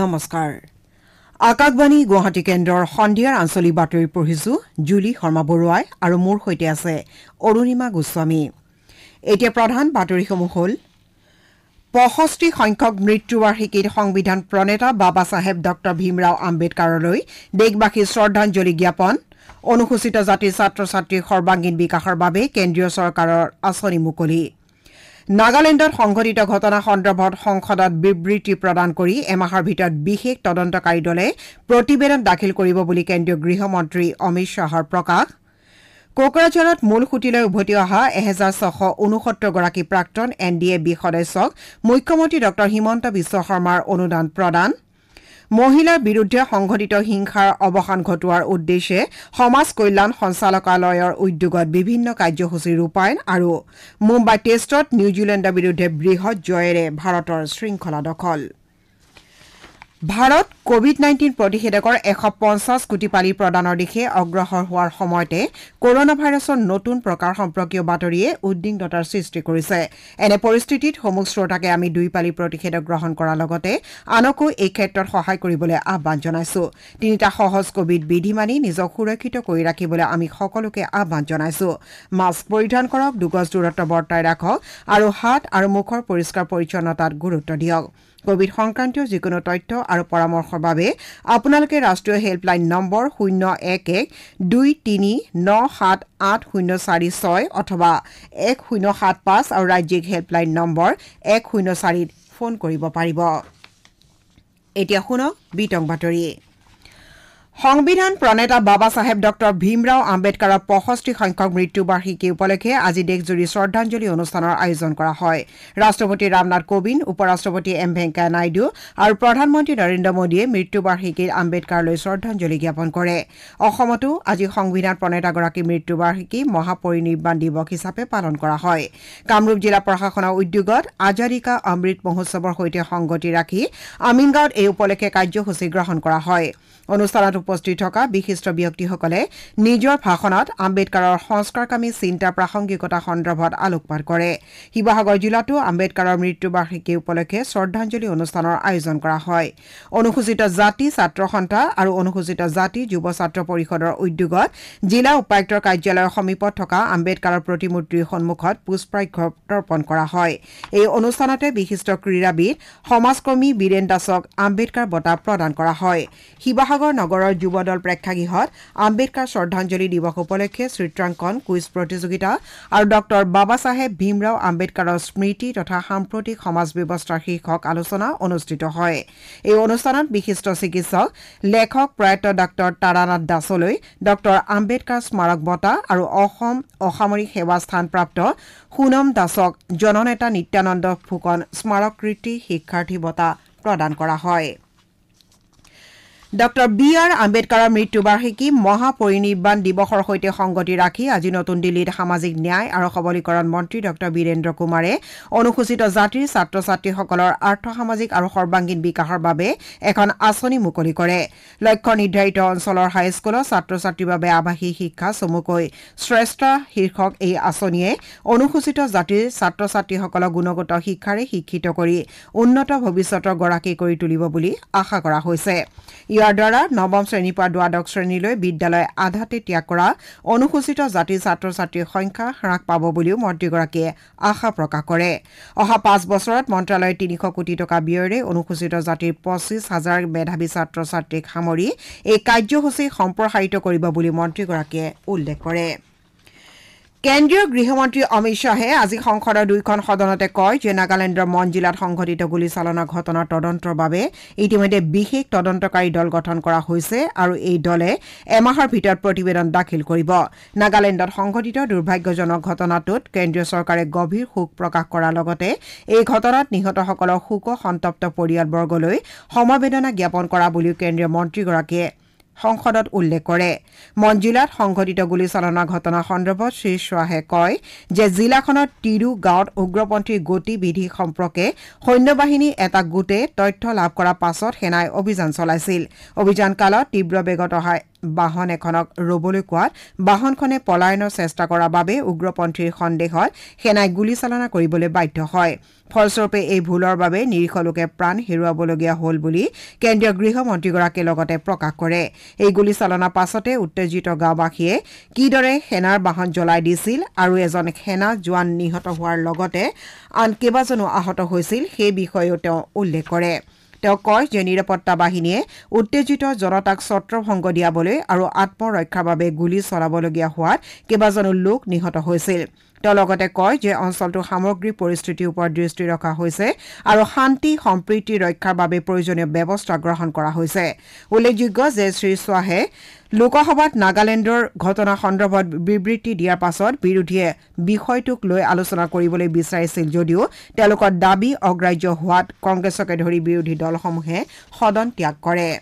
নমস্কাৰ আকাশবাণী গুৱাহাটী কেন্দ্ৰৰ সন্ধিয়াৰ আঞ্চলিক বাতৰি পঢ়িছো জুলি শৰ্মা বৰুৱাই আৰু মোৰ সৈতে আছে অৰুণিমা গোস্বামী এতিয়া প্ৰধান বাতৰিসমূহ হ'ল পয়ষষ্ঠি সংখ্যক মৃত্যুবাৰ্ষিকীত সংবিধান প্ৰণেতা বাবা চাহেব ডঃ ভীমৰাও আম্বেদকাৰলৈ দেশবাসীৰ শ্ৰদ্ধাঞ্জলি জ্ঞাপন অনুসূচিত জাতিৰ ছাত্ৰ ছাত্ৰীৰ সৰ্বাংগীন বিকাশৰ বাবে কেন্দ্ৰীয় চৰকাৰৰ আঁচনি মুকলি নাগালেণ্ডত সংঘটিত ঘটনা সন্দৰ্ভত সংসদত বিবৃতি প্ৰদান কৰি এমাহৰ ভিতৰত বিশেষ তদন্তকাৰী দলে প্ৰতিবেদন দাখিল কৰিব বুলি কেন্দ্ৰীয় গৃহমন্ত্ৰী অমিত শ্বাহৰ প্ৰকাশ কোকৰাঝাৰত মূল সুঁতিলৈ উভতি অহা এহেজাৰ ছশ ঊনসত্তৰগৰাকী প্ৰাক্তন এন ডি এ বি সদস্যক মুখ্যমন্ত্ৰী ডঃ হিমন্ত বিশ্ব শৰ্মাৰ অনুদান প্ৰদান মহিলাৰ বিৰুদ্ধে সংঘটিত হিংসাৰ অৱসান ঘটোৱাৰ উদ্দেশ্যে সমাজ কল্যাণ সঞ্চালকালয়ৰ উদ্যোগত বিভিন্ন কাৰ্যসূচী ৰূপায়ণ আৰু মুম্বাই টেষ্টত নিউজিলেণ্ডৰ বিৰুদ্ধে বৃহৎ জয়েৰে ভাৰতৰ শৃংখলা দখল ভাৰত কোভিড নাইণ্টিন প্ৰতিষেধকৰ এশ পঞ্চাছ কোটি পালি প্ৰদানৰ দিশে অগ্ৰসৰ হোৱাৰ সময়তে কৰনা ভাইৰাছৰ নতুন প্ৰকাৰ সম্পৰ্কীয় বাতৰিয়ে উদ্বিগ্নতাৰ সৃষ্টি কৰিছে এনে পৰিস্থিতিত সমূহ শ্ৰোতাকে আমি দুই পালি প্ৰতিষেধক গ্ৰহণ কৰাৰ লগতে আনকো এই ক্ষেত্ৰত সহায় কৰিবলৈ আহান জনাইছো তিনিটা সহজ কোভিড বিধি মানি নিজক সুৰক্ষিত কৰি ৰাখিবলৈ আমি সকলোকে আহান জনাইছো মাস্ক পৰিধান কৰক দুগজ দূৰত্ব বৰ্তাই ৰাখক আৰু হাত আৰু মুখৰ পৰিষ্কাৰ পৰিচ্ছন্নতাত গুৰুত্ব দিয়ক কোভিড সংক্ৰান্তীয় যিকোনো তথ্য আৰু পৰামৰ্শৰ বাবে আপোনালোকে ৰাষ্ট্ৰীয় হেল্পলাইন নম্বৰ শূন্য এক এক দুই তিনি ন সাত আঠ শূন্য চাৰি ছয় অথবা এক শূন্য সাত পাঁচ আৰু ৰাজ্যিক হেল্পলাইন নম্বৰ এক শূন্য চাৰিত ফোন কৰিব পাৰিব এতিয়া শুনক বিতং বাতৰিয়ে সংবিধান প্ৰণেতা বাবা চাহেব ডঃ ভীমৰাও আম্বেদকাৰৰ পয়ষষ্ঠি সংখ্যক মৃত্যু বাৰ্ষিকী উপলক্ষে আজি দেশজুৰি শ্ৰদ্ধাঞ্জলি অনুষ্ঠানৰ আয়োজন কৰা হয় ৰাষ্ট্ৰপতি ৰামনাথ কোবিন্দ উপ ৰাষ্ট্ৰপতি এম ভেংকায়া নাইডু আৰু প্ৰধানমন্ত্ৰী নৰেন্দ্ৰ মোদীয়ে মৃত্যু বাৰ্ষিকীত আম্বেদকাৰলৈ শ্ৰদ্ধাঞ্জলি জ্ঞাপন কৰে অসমতো আজি সংবিধান প্ৰণেতাগৰাকীৰ মৃত্যু বাৰ্ষিকী মহাপৰিনিৰ্বাণ দিৱস হিচাপে পালন কৰা হয় কামৰূপ জিলা প্ৰশাসনৰ উদ্যোগত আজাদিকা অমৃত মহোৎসৱৰ সৈতে সংগতি ৰাখি আমিনগাঁৱত এই উপলক্ষে কাৰ্যসূচী গ্ৰহণ কৰা হয় উপস্থিত থকা বিশিষ্ট ব্যক্তিসকলে নিজৰ ভাষণত আম্বেদকাৰৰ সংস্কাৰকামী চিন্তা প্ৰাসংগিকতা সন্দৰ্ভত আলোকপাত কৰে শিৱসাগৰ জিলাতো আম্বেদকাৰৰ মৃত্যুবাৰ্ষিকী উপলক্ষে শ্ৰদ্ধাঞ্জলি অনুষ্ঠানৰ আয়োজন কৰা হয় অনুসূচিত জাতি ছাত্ৰ সন্থা আৰু অনুসূচিত জাতি যুৱ ছাত্ৰ পৰিষদৰ উদ্যোগত জিলা উপায়ুক্তৰ কাৰ্যালয়ৰ সমীপত থকা আম্বেদকাৰৰ প্ৰতিমূৰ্তিৰ সন্মুখত পুষ্পাৰ্ঘ্য তৰ্পণ কৰা হয় এই অনুষ্ঠানতে বিশিষ্ট ক্ৰীড়াবিদ সমাজকৰ্মী বীৰেণ দাসক আম্বেদকাৰ বঁটা প্ৰদান কৰা হয় শিৱসাগৰ নগৰৰ গুৱাহাটীৰ যুৱ দল প্ৰেক্ষাগৃহত আম্বেদকাৰ শ্ৰদ্ধাঞ্জলি দিৱস উপলক্ষে চিত্ৰাংকন কুইজ প্ৰতিযোগিতা আৰু ডঃ বাবা চাহেব ভীমৰাও আম্বেদকাৰৰ স্মৃতি তথা সাম্প্ৰতিক সমাজ ব্যৱস্থাৰ শীৰ্ষক আলোচনা অনুষ্ঠিত হয় এই অনুষ্ঠানত বিশিষ্ট চিকিৎসক লেখক প্ৰয়াত ডাঃ তাৰানাথ দাসলৈ ডঃ আম্বেদকাৰ স্মাৰক বঁটা আৰু অসম অসামৰিক সেৱা স্থানপ্ৰাপ্ত সুনম দাসক জননেতা নিত্যানন্দ ফুকন স্মাৰক কৃতি শিক্ষাৰ্থী বঁটা প্ৰদান কৰা হয় ডঃ বি আৰ আম্বেদকাৰৰ মৃত্যু বাৰ্ষিকী মহাপৰিনিৰ্বাণ দিৱসৰ সৈতে সংগতি ৰাখি আজি নতুন দিল্লীত সামাজিক ন্যায় আৰু সবলীকৰণ মন্ত্ৰী ডঃ বীৰেন্দ্ৰ কুমাৰে অনুসূচিত জাতিৰ ছাত্ৰ ছাত্ৰীসকলৰ আৰ্থ সামাজিক আৰু সৰ্বাংগীন বিকাশৰ বাবে এখন আঁচনি মুকলি কৰে লক্ষ্য নিৰ্ধাৰিত অঞ্চলৰ হাইস্কুলৰ ছাত্ৰ ছাত্ৰীৰ বাবে আৱাসী শিক্ষা চমুকৈ শ্ৰেষ্ঠ শীৰ্ষক এই আঁচনিয়ে অনুসূচিত জাতিৰ ছাত্ৰ ছাত্ৰীসকলক গুণগত শিক্ষাৰে শিক্ষিত কৰি উন্নত ভৱিষ্যতৰ গৰাকী কৰি তুলিব বুলি আশা কৰা হৈছে ইয়াৰ দ্বাৰা নৱম শ্ৰেণীৰ পৰা দ্বাদশ শ্ৰেণীলৈ বিদ্যালয় আধাতে ত্যাগ কৰা অনুসূচিত জাতিৰ ছাত্ৰ ছাত্ৰীৰ সংখ্যা হ্ৰাস পাব বুলিও মন্ত্ৰীগৰাকীয়ে আশা প্ৰকাশ কৰে অহা পাঁচ বছৰত মন্ত্ৰালয়ে তিনিশ কোটি টকা ব্যয়েৰে অনুসূচিত জাতিৰ পঁচিছ হাজাৰ মেধাৱী ছাত্ৰ ছাত্ৰীক সামৰি এই কাৰ্যসূচী সম্প্ৰসাৰিত কৰিব বুলি মন্ত্ৰীগৰাকীয়ে উল্লেখ কৰিছে কেন্দ্ৰীয় গৃহমন্ত্ৰী অমিত শ্বাহে আজি সংসদৰ দুয়োখন সদনতে কয় যে নাগালেণ্ডৰ মন জিলাত সংঘটিত গুলীচালনা ঘটনাৰ তদন্তৰ বাবে ইতিমধ্যে বিশেষ তদন্তকাৰী দল গঠন কৰা হৈছে আৰু এই দলে এমাহৰ ভিতৰত প্ৰতিবেদন দাখিল কৰিব নাগালেণ্ডত সংঘটিত দুৰ্ভাগ্যজনক ঘটনাটোত কেন্দ্ৰীয় চৰকাৰে গভীৰ শোক প্ৰকাশ কৰাৰ লগতে এই ঘটনাত নিহতসকলৰ শোক সন্তপ্ত পৰিয়ালবৰ্গলৈ সমবেদনা জ্ঞাপন কৰা বুলিও কেন্দ্ৰীয় মন্ত্ৰীগৰাকীয়ে সংসদত উল্লেখ কৰে মঞ্জিলাত সংঘটিত গুলীচালনা ঘটনা সন্দৰ্ভত শ্ৰীশ্বাহে কয় যে জিলাখনৰ তিৰু গাঁৱত উগ্ৰপন্থীৰ বিধি সম্পৰ্কে সৈন্যবাহিনী এটা গোটে তথ্য লাভ কৰাৰ পাছত সেনাই অভিযান চলাইছিল অভিযান কালত তীৱ বেগত অহা বাহন এখনক ৰবলৈ কোৱাত বাহনখনে পলায়নৰ চেষ্টা কৰাৰ বাবে উগ্ৰপন্থীৰ সন্দেহত সেনাই গুলীচালনা কৰিবলৈ বাধ্য হয় ফলস্বৰূপে এই ভুলৰ বাবে নিৰীহ লোকে প্ৰাণ হেৰুৱাবলগীয়া হ'ল বুলি কেন্দ্ৰীয় গৃহমন্ত্ৰীগৰাকীয়ে লগতে প্ৰকাশ কৰে এই গুলীচালনাৰ পাছতে উত্তেজিত গাঁওবাসীয়ে কিদৰে সেনাৰ বাহন জ্বলাই দিছিল আৰু এজন সেনা জোৱান নিহত হোৱাৰ লগতে আন কেইবাজনো আহত হৈছিল সেই বিষয়েও তেওঁ উল্লেখ কৰিছে তেওঁ কয় যে নিৰাপত্তা বাহিনীয়ে উত্তেজিত জনতাক ছত্ৰভংগ দিয়াবলৈ আৰু আত্মৰক্ষাৰ বাবে গুলী চলাবলগীয়া হোৱাত কেইবাজনো লোক নিহত হৈছিল তেওঁ লগতে কয় যে অঞ্চলটোৰ সামগ্ৰিক পৰিস্থিতিৰ ওপৰত দৃষ্টি ৰখা হৈছে আৰু শান্তি সম্প্ৰীতি ৰক্ষাৰ বাবে প্ৰয়োজনীয় ব্যৱস্থা গ্ৰহণ কৰা হৈছে উল্লেখযোগ্য যে শ্ৰীশ্বাহে লোকসভাত নাগালেণ্ডৰ ঘটনা সন্দৰ্ভত বিবৃতি দিয়াৰ পাছত বিৰোধীয়ে বিষয়টোক লৈ আলোচনা কৰিবলৈ বিচাৰিছিল যদিও তেওঁলোকৰ দাবী অগ্ৰাহ্য হোৱাত কংগ্ৰেছকে ধৰি বিৰোধী দলসমূহে সদন ত্যাগ কৰিছে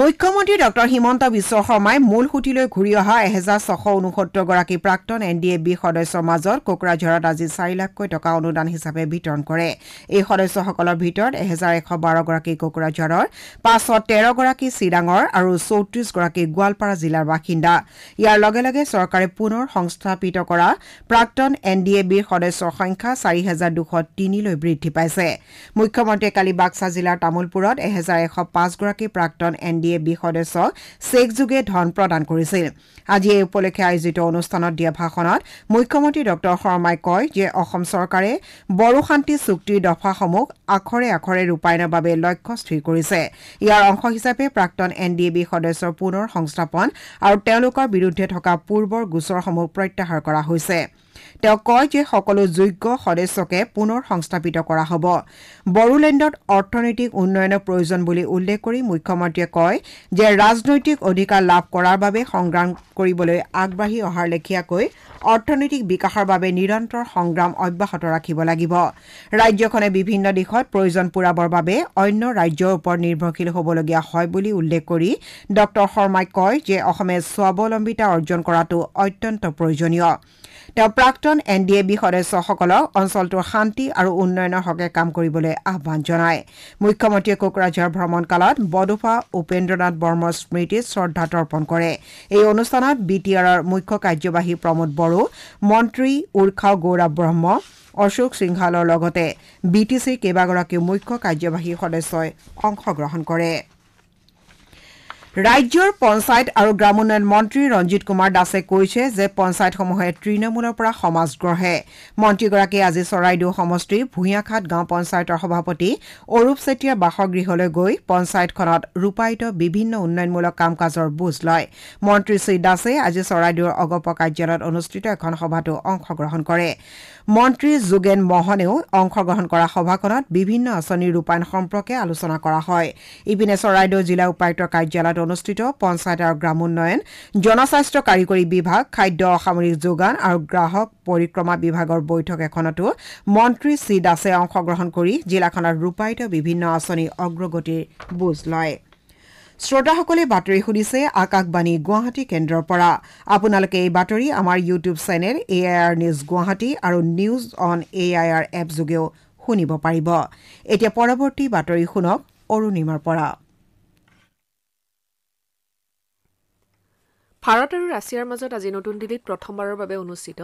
মুখ্যমন্ত্ৰী ডঃ হিমন্ত বিশ্ব শৰ্মাই মূল সুঁতিলৈ ঘূৰি অহা এহেজাৰ ছশ ঊনসত্তৰগৰাকী প্ৰাক্তন এন ডি এ বি সদস্যৰ মাজত কোকৰাঝাৰত আজি চাৰি লাখকৈ টকা অনুদান হিচাপে বিতৰণ কৰে এই সদস্যসকলৰ ভিতৰত এহেজাৰ এশ বাৰগৰাকী কোকৰাঝাৰৰ পাঁচশ তেৰগৰাকী চিৰাঙৰ আৰু চৌত্ৰিছগৰাকী গোৱালপাৰা জিলাৰ বাসিন্দা ইয়াৰ লগে লগে চৰকাৰে পুনৰ সংস্থাপিত কৰা প্ৰাক্তন এন ডি এ বিৰ সদস্যৰ সংখ্যা চাৰি হেজাৰ দুশ তিনিলৈ বৃদ্ধি পাইছে মুখ্যমন্ত্ৰীয়ে কালি বাক্সা জিলাৰ তামোলপুৰত এহেজাৰ এশ পাঁচগৰাকী প্ৰাক্তন এন ডি এ বি সদস্য যোগে ধন প্ৰদান কৰিছিল আজি এই উপলক্ষে আয়োজিত অনুষ্ঠানত দিয়া ভাষণত মুখ্যমন্ত্ৰী ডঃ শৰ্মাই কয় যে অসম চৰকাৰে বড়ো শান্তি চুক্তিৰ দফাসমূহ আখৰে আখৰে ৰূপায়ণৰ বাবে লক্ষ্য স্থিৰ কৰিছে ইয়াৰ অংশ হিচাপে প্ৰাক্তন এন ডি এ বি সদস্যৰ পুনৰ সংস্থাপন আৰু তেওঁলোকৰ বিৰুদ্ধে থকা পূৰ্বৰ গোচৰসমূহ প্ৰত্যাহাৰ কৰা হৈছে তেওঁ কয় যে সকলো যোগ্য সদস্যকে পুনৰ সংস্থাপিত কৰা হ'ব বড়োলেণ্ডত অৰ্থনৈতিক উন্নয়নৰ প্ৰয়োজন বুলি উল্লেখ কৰি মুখ্যমন্ত্ৰীয়ে কয় যে ৰাজনৈতিক অধিকাৰ লাভ কৰাৰ বাবে সংগ্ৰাম কৰিবলৈ আগবাঢ়ি অহাৰ লেখীয়াকৈ অৰ্থনৈতিক বিকাশৰ বাবে নিৰন্তৰ সংগ্ৰাম অব্যাহত ৰাখিব লাগিব ৰাজ্যখনে বিভিন্ন দিশত প্ৰয়োজন পূৰাবৰ বাবে অন্য ৰাজ্যৰ ওপৰত নিৰ্ভৰশীল হ'বলগীয়া হয় বুলি উল্লেখ কৰি ডঃ শৰ্মাই কয় যে অসমে স্বাৱলম্বিতা অৰ্জন কৰাটো অত্যন্ত প্ৰয়োজনীয় তেওঁ প্ৰাক্তন এন ডি এ বি সদস্যসকলক অঞ্চলটোৰ শান্তি আৰু উন্নয়নৰ হকে কাম কৰিবলৈ আহান জনায় মুখ্যমন্ত্ৰীয়ে কোকৰাঝাৰ ভ্ৰমণকালত বডোফা উপেন্দ্ৰনাথ বৰ্মৰ স্মৃতিত শ্ৰদ্ধা তৰ্পণ কৰে এই অনুষ্ঠানত বি টি আৰৰ মুখ্য কাৰ্যবাহী প্ৰমোদ বড়ো মন্ত্ৰী উৰ্খাও গৌৰৱ ব্ৰহ্ম অশোক সিংহালৰ লগতে বি টি চিৰ কেইবাগৰাকীও মুখ্য কাৰ্যবাহী সদস্যই অংশগ্ৰহণ কৰিছে ৰাজ্যৰ পঞ্চায়ত আৰু গ্ৰামোন্নয়ন মন্ত্ৰী ৰঞ্জিত কুমাৰ দাসে কৈছে যে পঞ্চায়তসমূহে তৃণমূলৰ পৰা সমাজ গঢ়ে মন্ত্ৰীগৰাকীয়ে আজি চৰাইদেউ সমষ্টিৰ ভূঞাখাট গাঁও পঞ্চায়তৰ সভাপতি অৰূপ চেতিয়া বাসগৃহলৈ গৈ পঞ্চায়তখনত ৰূপায়িত বিভিন্ন উন্নয়নমূলক কাম কাজৰ বুজ লয় মন্ত্ৰী শ্ৰীদাসে আজি চৰাইদেউৰ অগপ কাৰ্যালয়ত অনুষ্ঠিত এখন সভাতো অংশগ্ৰহণ কৰিছে মন্ত্ৰী যোগেন মহনেও অংশগ্ৰহণ কৰা সভাখনত বিভিন্ন আঁচনি ৰূপায়ণ সম্পৰ্কে আলোচনা কৰা হয় ইপিনে চৰাইদেউ জিলা উপায়ুক্তৰ কাৰ্যালয়ত অনুষ্ঠিত পঞ্চায়ত আৰু গ্ৰামোন্নয়ন জনস্বাস্থ্য কাৰিকৰী বিভাগ খাদ্য অসামৰিক যোগান আৰু গ্ৰাহক পৰিক্ৰমা বিভাগৰ বৈঠক এখনতো মন্ত্ৰী শ্ৰী দাসে অংশগ্ৰহণ কৰি জিলাখনত ৰূপায়িত বিভিন্ন আঁচনিৰ অগ্ৰগতিৰ বুজ লয় শ্ৰোতাসকলে বাতৰি শুনিছে আকাশবাণী গুৱাহাটী কেন্দ্ৰৰ পৰা আপোনালোকে এই বাতৰি আমাৰ YouTube channel A I R news Guwahati আৰু news on A I R app যোগেও শুনিব পাৰিব এতিয়া পৰৱৰ্তী বাতৰি শুনক অৰুণিমাৰ পৰা ভাৰত আৰু ৰাছিয়াৰ মাজত আজি নতুন দিল্লীত প্ৰথমবাৰৰ বাবে অনুষ্ঠিত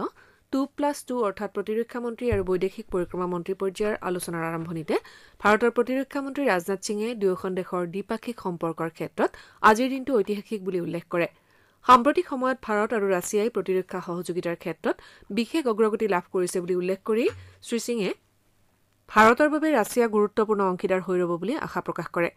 টু প্লাছ টু অৰ্থাৎ প্ৰতিৰক্ষা মন্ত্ৰী আৰু বৈদেশিক পৰিক্ৰমা মন্ত্ৰী পৰ্যায়ৰ আলোচনাৰ আৰম্ভণিতে ভাৰতৰ প্ৰতিৰক্ষা মন্ত্ৰী ৰাজনাথ সিঙে দুয়োখন দেশৰ দ্বিপাক্ষিক সম্পৰ্কৰ ক্ষেত্ৰত আজিৰ দিনটো ঐতিহাসিক বুলি উল্লেখ কৰে সাম্প্ৰতিক সময়ত ভাৰত আৰু ৰাছিয়াই প্ৰতিৰক্ষা সহযোগিতাৰ ক্ষেত্ৰত বিশেষ অগ্ৰগতি লাভ কৰিছে বুলি উল্লেখ কৰি শ্ৰীসিঙে ভাৰতৰ বাবে ৰাছিয়া গুৰুত্বপূৰ্ণ অংশীদাৰ হৈ ৰ'ব বুলি আশা প্ৰকাশ কৰে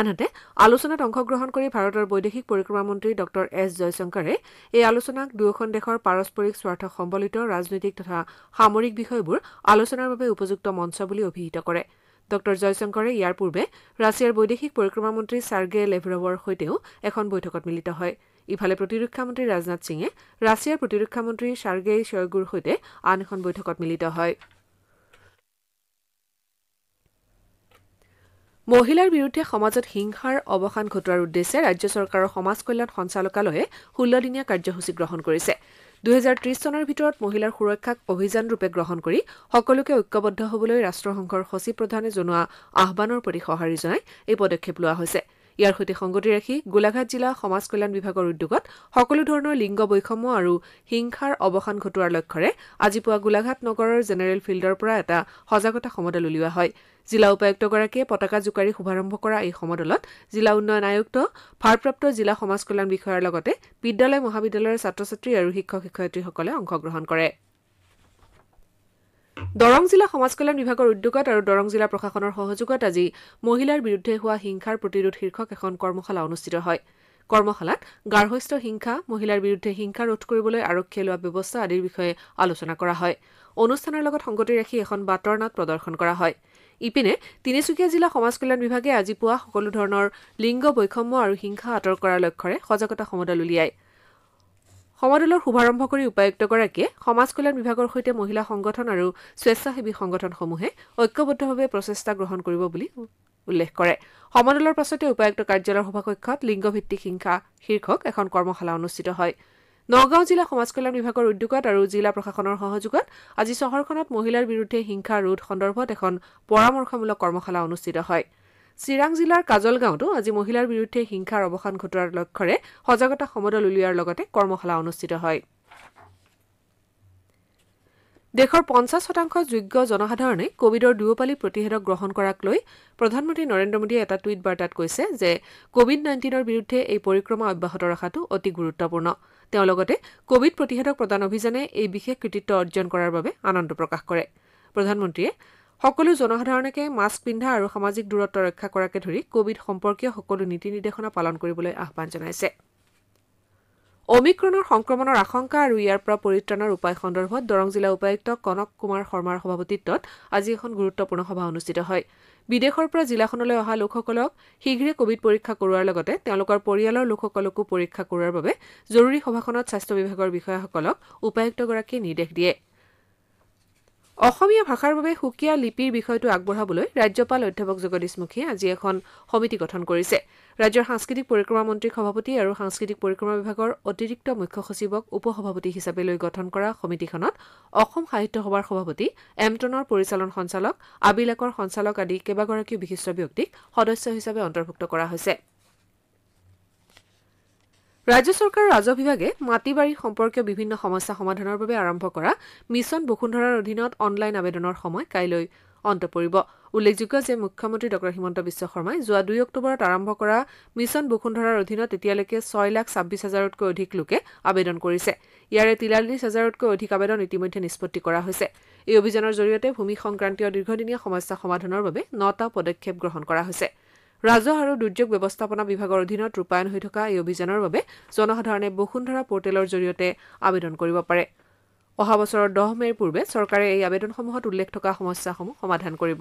আনহাতে আলোচনাত অংশগ্ৰহণ কৰি ভাৰতৰ বৈদেশিক পৰিক্ৰমা মন্ত্ৰী ডঃ এছ জয়শংকৰে এই আলোচনাক দুয়োখন দেশৰ পাৰস্পৰিক স্বাৰ্থ সম্বলিত ৰাজনৈতিক তথা সামৰিক বিষয়বোৰ আলোচনাৰ বাবে উপযুক্ত মঞ্চ বুলি অভিহিত কৰে ডঃ জয়শংকৰে ইয়াৰ পূৰ্বে ৰাছিয়াৰ বৈদেশিক পৰিক্ৰমা মন্ত্ৰী ছাৰ্গে লেভৰভৰ সৈতেও এখন বৈঠকত মিলিত হয় ইফালে প্ৰতিৰক্ষা মন্ত্ৰী ৰাজনাথ সিঙে ৰাছিয়াৰ প্ৰতিৰক্ষা মন্ত্ৰী ছাৰ্গে শ্বয়গুৰ সৈতে আন এখন বৈঠকত মিলিত হয় মহিলাৰ বিৰুদ্ধে সমাজত হিংসাৰ অৱসান ঘটোৱাৰ উদ্দেশ্যে ৰাজ্য চৰকাৰৰ সমাজ কল্যাণ সঞ্চালকালয়ে ষোল্লদিনীয়া কাৰ্যসূচী গ্ৰহণ কৰিছে দুহেজাৰ ত্ৰিছ চনৰ ভিতৰত মহিলাৰ সুৰক্ষাক অভিযান ৰূপে গ্ৰহণ কৰি সকলোকে ঐক্যবদ্ধ হ'বলৈ ৰাষ্ট্ৰসংঘৰ সচিব প্ৰধানে জনোৱা আহানৰ প্ৰতি সঁহাৰি জনাই এই পদক্ষেপ লোৱা হৈছে ইয়াৰ সৈতে সংগতি ৰাখি গোলাঘাট জিলা সমাজ কল্যাণ বিভাগৰ উদ্যোগত সকলো ধৰণৰ লিংগ বৈষম্য আৰু হিংসাৰ অৱসান ঘটোৱাৰ লক্ষ্যৰে আজি পুৱা গোলাঘাট নগৰৰ জেনেৰেল ফিল্ডৰ পৰা এটা সজাগতা সমদল উলিওৱা হয় জিলা উপায়ুক্তগৰাকীয়ে পতাকা জোকাৰি শুভাৰম্ভ কৰা এই সমদলত জিলা উন্নয়ন আয়ুক্ত ভাৰপ্ৰাপ্ত জিলা সমাজ কল্যাণ বিষয়াৰ লগতে বিদ্যালয় মহাবিদ্যালয়ৰ ছাত্ৰ ছাত্ৰী আৰু শিক্ষক শিক্ষয়িত্ৰীসকলে অংশগ্ৰহণ কৰিছে দৰং জিলা সমাজ কল্যাণ বিভাগৰ উদ্যোগত আৰু দৰং জিলা প্ৰশাসনৰ সহযোগত আজি মহিলাৰ বিৰুদ্ধে হোৱা হিংসাৰ প্ৰতিৰোধ শীৰ্ষক এখন কৰ্মশালা অনুষ্ঠিত হয় কৰ্মশালাত গাৰ্হস্থ্য হিংসা মহিলাৰ বিৰুদ্ধে হিংসা ৰোধ কৰিবলৈ আৰক্ষীয়ে লোৱা ব্যৱস্থা আদিৰ বিষয়ে আলোচনা কৰা হয় অনুষ্ঠানৰ লগত সংগতি ৰাখি এখন বাটৰ নাট প্ৰদৰ্শন কৰা হয় ইপিনে তিনিচুকীয়া জিলা সমাজ কল্যাণ বিভাগে আজি পুৱা সকলো ধৰণৰ লিংগ বৈষম্য আৰু হিংসা আঁতৰ কৰাৰ লক্ষ্যৰে সজাগতা সমদল উলিয়ায় সমদলৰ শুভাৰম্ভ কৰি উপায়ুক্তগৰাকীয়ে সমাজ কল্যাণ বিভাগৰ সৈতে মহিলা সংগঠন আৰু স্বেচ্ছাসেৱী সংগঠনসমূহে ঐক্যবদ্ধভাৱে প্ৰচেষ্টা গ্ৰহণ কৰিব বুলি উল্লেখ কৰে সমদলৰ পাছতে উপায়ুক্ত কাৰ্যালয়ৰ সভাকক্ষত লিংগভিত্তিক হিংসা শীৰ্ষক এখন কৰ্মশালা অনুষ্ঠিত হয় নগাঁও জিলা সমাজ কল্যাণ বিভাগৰ উদ্যোগত আৰু জিলা প্ৰশাসনৰ সহযোগত আজি চহৰখনত মহিলাৰ বিৰুদ্ধে হিংসা ৰোধ সন্দৰ্ভত এখন পৰামৰ্শমূলক কৰ্মশালা অনুষ্ঠিত হয় চিৰাং জিলাৰ কাজলগাঁৱতো আজি মহিলাৰ বিৰুদ্ধে হিংসাৰ অৱসান ঘটোৱাৰ লক্ষ্যৰে সজাগতা সমদল উলিওৱাৰ লগতে কৰ্মশালা অনুষ্ঠিত হয় দেশৰ পঞ্চাছ শতাংশ যোগ্য জনসাধাৰণে কোৱিডৰ দুয়োপালি প্ৰতিষেধক গ্ৰহণ কৰাক লৈ প্ৰধানমন্ত্ৰী নৰেন্দ্ৰ মোদীয়ে এটা টুইট বাৰ্তাত কৈছে যে কোৱিড নাইণ্টিনৰ বিৰুদ্ধে এই পৰিক্ৰমা অব্যাহত ৰখাটো অতি গুৰুত্বপূৰ্ণ তেওঁ লগতে কোৱিড প্ৰতিষেধক প্ৰদান অভিযানে এই বিশেষ কৃতিত্ব অৰ্জন কৰাৰ বাবে আনন্দ প্ৰকাশ কৰে প্ৰধানমন্ত্ৰীয়ে সকলো জনসাধাৰণকে মাস্ক পিন্ধা আৰু সামাজিক দূৰত্ব ৰক্ষা কৰাকে ধৰি কোভিড সম্পৰ্কীয় সকলো নীতি নিৰ্দেশনা পালন কৰিবলৈ আহ্বান জনাইছে অমিক্ৰণৰ সংক্ৰমণৰ আশংকা আৰু ইয়াৰ পৰা পৰিত্ৰাণৰ উপায় সন্দৰ্ভত দৰং জিলা উপায়ুক্ত কনক কুমাৰ শৰ্মাৰ সভাপতিত্বত আজি এখন গুৰুত্বপূৰ্ণ সভা অনুষ্ঠিত হয় বিদেশৰ পৰা জিলাখনলৈ অহা লোকসকলক শীঘ্ৰে কোভিড পৰীক্ষা কৰোৱাৰ লগতে তেওঁলোকৰ পৰিয়ালৰ লোকসকলকো পৰীক্ষা কৰোৱাৰ বাবে জৰুৰী সভাখনত স্বাস্থ্য বিভাগৰ বিষয়াসকলক উপায়ুক্তগৰাকীয়ে নিৰ্দেশ দিয়ে অসমীয়া ভাষাৰ বাবে সুকীয়া লিপিৰ বিষয়টো আগবঢ়াবলৈ ৰাজ্যপাল অধ্যাপক জগদীশ মুখীয়ে আজি এখন সমিতি গঠন কৰিছে ৰাজ্যৰ সাংস্কৃতিক পৰিক্ৰমা মন্ত্ৰী সভাপতি আৰু সাংস্কৃতিক পৰিক্ৰমা বিভাগৰ অতিৰিক্ত মুখ্য সচিবক উপ সভাপতি হিচাপে লৈ গঠন কৰা সমিতিখনত অসম সাহিত্য সভাৰ সভাপতি এমটনৰ পৰিচালন সঞ্চালক আবিলাকৰ সঞ্চালক আদি কেইবাগৰাকীও বিশিষ্ট ব্যক্তিক সদস্য হিচাপে অন্তৰ্ভুক্ত কৰা হৈছে ৰাজ্য চৰকাৰৰ ৰাজহ বিভাগে মাটি বাৰী সম্পৰ্কীয় বিভিন্ন সমস্যা সমাধানৰ বাবে আৰম্ভ কৰা মিছন বসুন্ধৰাৰ অধীনত অনলাইন আবেদনৰ সময় কাইলৈ অন্ত পৰিব উল্লেখযোগ্য যে মুখ্যমন্ত্ৰী ডঃ হিমন্ত বিশ্ব শৰ্মাই যোৱা দুই অক্টোবৰত আৰম্ভ কৰা মিছন বসুন্ধৰাৰ অধীনত এতিয়ালৈকে ছয় লাখ ছাব্বিছ হাজাৰতকৈ অধিক লোকে আবেদন কৰিছে ইয়াৰে তিৰাল্লিছ হাজাৰতকৈ অধিক আবেদন ইতিমধ্যে নিষ্পত্তি কৰা হৈছে এই অভিযানৰ জৰিয়তে ভূমি সংক্ৰান্তীয় দীৰ্ঘদিনীয়া সমস্যা সমাধানৰ বাবে নটা পদক্ষেপ গ্ৰহণ কৰা হৈছে ৰাজহ আৰু দুৰ্যোগ ব্যৱস্থাপনা বিভাগৰ অধীনত ৰূপায়ণ হৈ থকা এই অভিযানৰ বাবে জনসাধাৰণে বসুন্ধৰা পৰ্টেলৰ জৰিয়তে আবেদন কৰিব পাৰে অহা বছৰৰ দহ মেৰ পূৰ্বে চৰকাৰে এই আবেদনসমূহত উল্লেখ থকা সমস্যাসমূহ সমাধান কৰিব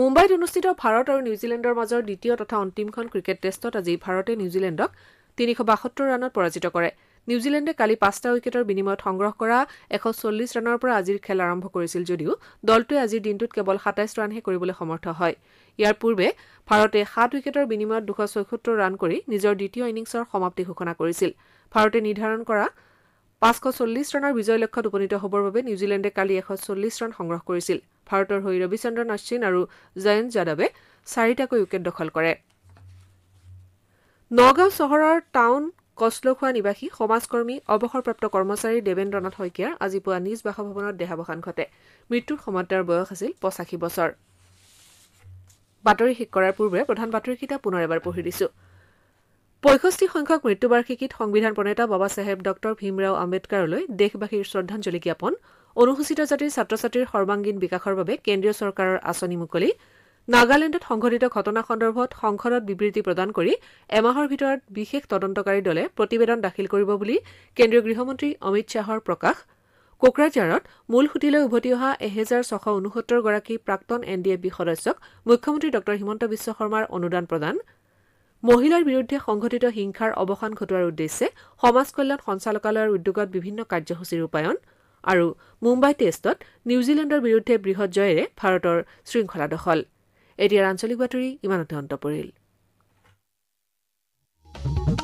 মুম্বাইত অনুষ্ঠিত ভাৰত আৰু নিউজিলেণ্ডৰ মাজৰ দ্বিতীয় তথা অন্তিমখন ক্ৰিকেট টেষ্টত আজি ভাৰতে নিউজিলেণ্ডক তিনিশ বাসত্তৰ ৰাণত পৰাজিত কৰিছে নিউজিলেণ্ডে কালি পাঁচটা উইকেটৰ বিনিময়ত সংগ্ৰহ কৰা এশ চল্লিছ ৰাণৰ পৰা আজিৰ খেল আৰম্ভ কৰিছিল যদিও দলটোৱে আজিৰ দিনটোত কেৱল সাতাইছ ৰাণহে কৰিবলৈ সমৰ্থ হয় ইয়াৰ পূৰ্বে ভাৰতে সাত উইকেটৰ বিনিময়ত দুশ ছয়সত্তৰ ৰাণ কৰি নিজৰ দ্বিতীয় ইনিংছৰ সমাপ্তি ঘোষণা কৰিছিল ভাৰতে নিৰ্ধাৰণ কৰা পাঁচশ চল্লিছ ৰাণৰ বিজয় লক্ষ্যত উপনীত হ'বৰ বাবে নিউজিলেণ্ডে কালি এশ চল্লিছ ৰাণ সংগ্ৰহ কৰিছিল ভাৰতৰ হৈ ৰবিচন্দ্ৰন অশ্বিন আৰু জয়ন্ত যাদৱে চাৰিটাকৈ উইকেট দখল কৰে নগাঁও চহৰৰ টাউন কচলখোৱা নিবাসী সমাজকৰ্মী অৱসৰপ্ৰাপ্ত কৰ্মচাৰী দেৱেন্দ্ৰ নাথ শইকীয়াৰ আজি পুৱা নিজ বাসভৱনত দেহাৱসান ঘটে মৃত্যুৰ সময়ত তেওঁৰ বয়স আছিল পঁচাশী বছৰ বাতৰি শেষ কৰাৰ পূৰ্বে প্ৰধান বাতৰিকেইটা পুনৰ এবাৰ পঢ়ি দিছো পঁয়ষষ্ঠি সংখ্যক মৃত্যুবাৰ্ষিকীত সংবিধান প্ৰণেতা বাবা চাহেব ডঃ ভীমৰাও আম্বেদকাৰলৈ দেশবাসীৰ শ্ৰদ্ধাঞ্জলি জ্ঞাপন অনুসূচিত জাতিৰ ছাত্ৰ ছাত্ৰীৰ সৰ্বাংগীন বিকাশৰ বাবে কেন্দ্ৰীয় চৰকাৰৰ আঁচনি মুকলি নাগালেণ্ডত সংঘটিত ঘটনা সন্দৰ্ভত সংসদত বিবৃতি প্ৰদান কৰি এমাহৰ ভিতৰত বিশেষ তদন্তকাৰী দলে প্ৰতিবেদন দাখিল কৰিব বুলি কেন্দ্ৰীয় গৃহমন্ত্ৰী অমিত শ্বাহৰ প্ৰকাশ কোকৰাঝাৰত মূল সুঁতিলৈ উভতি অহা এহেজাৰ ছশ ঊনসত্তৰগৰাকী প্ৰাক্তন এন ডি এফ বি সদস্যক মুখ্যমন্ত্ৰী ড হিমন্ত বিশ্ব শৰ্মাৰ অনুদান প্ৰদান মহিলাৰ বিৰুদ্ধে সংঘটিত হিংসাৰ অৱসান ঘটোৱাৰ উদ্দেশ্যে সমাজ কল্যাণ সঞ্চালকালয়ৰ উদ্যোগত বিভিন্ন কাৰ্যসূচী ৰূপায়ণ আৰু মুম্বাই টেষ্টত নিউজিলেণ্ডৰ বিৰুদ্ধে বৃহৎ জয়েৰে ভাৰতৰ শৃংখলা দখল এতিয়াৰ আঞ্চলিক বাতৰি ইমানতে অন্ত পৰিল